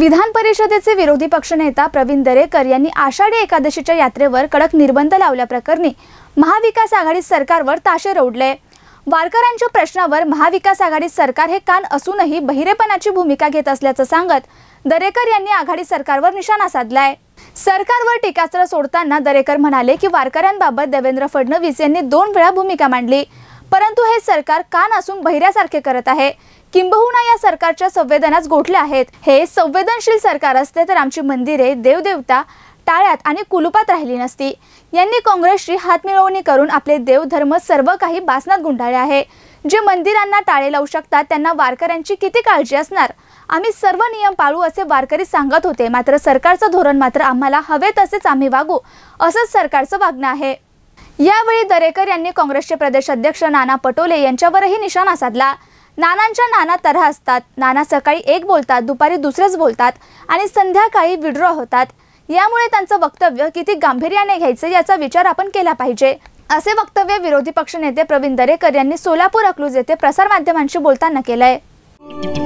विधान परिषदेचे विरोधी पक्षनेता प्रवीण दरेकर यांनी आषाढी एकादशीच्या यात्रेवर कडक निर्बंध लावल्याप्रकरणी महाविकास आघाडी सरकारवर ताशे रोडले वारकऱ्यांच्या प्रश्नावर महाविकास आघाडी सरकार हे कान असूनही बहिरेपणाची भूमिका घेत असल्याचं सांगत दरेकर यांनी आघाडी सरकारवर निशाणा साधलाय सरकारवर टीकास्त्र सोडताना दरेकर म्हणाले की वारकऱ्यांबाबत देवेंद्र फडणवीस यांनी दोन वेळा भूमिका मांडली परंतु हे सरकार का नसून बहिऱ्यासारखे करत आहे किंबहुना या सरकारच्या संवेदनाच गोठले आहेत हे संवेदनशील सरकार असते तर आमची मंदिरे देवदेवता टाळ्यात आणि कुलुपात राहिली नसती यांनी काँग्रेसशी हातमिळवणी करून आपले देवधर्म सर्व काही बासनात गुंडाळे आहे जे मंदिरांना टाळे लावू शकतात त्यांना वारकऱ्यांची किती काळजी असणार आम्ही सर्व नियम पाळू असे वारकरी सांगत होते मात्र सरकारचं धोरण मात्र आम्हाला हवे तसेच आम्ही वागू असंच सरकारचं वागणं आहे यावेळी दरेकर यांनी काँग्रेसचे प्रदेशाध्यक्ष नाना पटोले यांच्यावरही निशाणा साधला नानांच्या नाना तऱ्हा असतात नाना सकाळी एक बोलतात दुपारी दुसरेच बोलतात आणि संध्याकाळी विड्रॉ होतात यामुळे त्यांचं वक्तव्य किती गांभीर्याने घ्यायचं याचा विचार आपण केला पाहिजे असे वक्तव्य विरोधी पक्षनेते प्रवीण दरेकर यांनी सोलापूर अकलूज येथे प्रसारमाध्यमांशी बोलताना केलंय